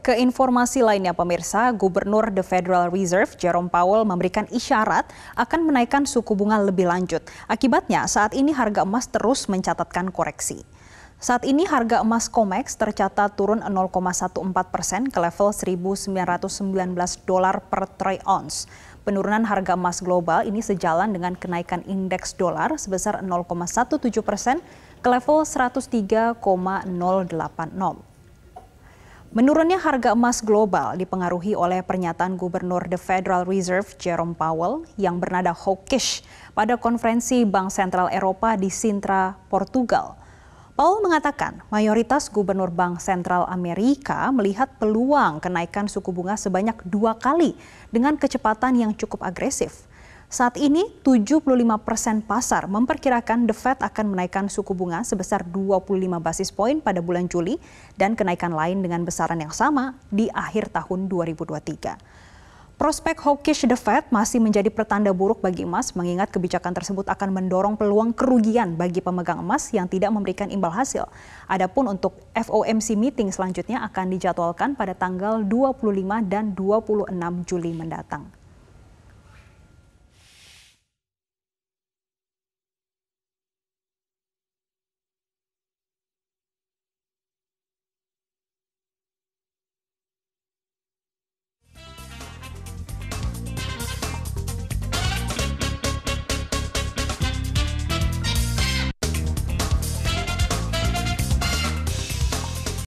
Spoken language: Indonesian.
Ke informasi lainnya pemirsa, Gubernur The Federal Reserve Jerome Powell memberikan isyarat akan menaikkan suku bunga lebih lanjut. Akibatnya saat ini harga emas terus mencatatkan koreksi. Saat ini harga emas COMEX tercatat turun 0,14 persen ke level 1.919 dolar per troy ounce. Penurunan harga emas global ini sejalan dengan kenaikan indeks dolar sebesar 0,17 persen ke level 103,080. Menurunnya harga emas global dipengaruhi oleh pernyataan Gubernur The Federal Reserve Jerome Powell yang bernada hawkish pada konferensi Bank Sentral Eropa di Sintra, Portugal. Powell mengatakan mayoritas gubernur Bank Sentral Amerika melihat peluang kenaikan suku bunga sebanyak dua kali dengan kecepatan yang cukup agresif. Saat ini 75 persen pasar memperkirakan The Fed akan menaikkan suku bunga sebesar 25 basis poin pada bulan Juli dan kenaikan lain dengan besaran yang sama di akhir tahun 2023. Prospek hawkish The Fed masih menjadi pertanda buruk bagi emas mengingat kebijakan tersebut akan mendorong peluang kerugian bagi pemegang emas yang tidak memberikan imbal hasil. Adapun untuk FOMC meeting selanjutnya akan dijadwalkan pada tanggal 25 dan 26 Juli mendatang.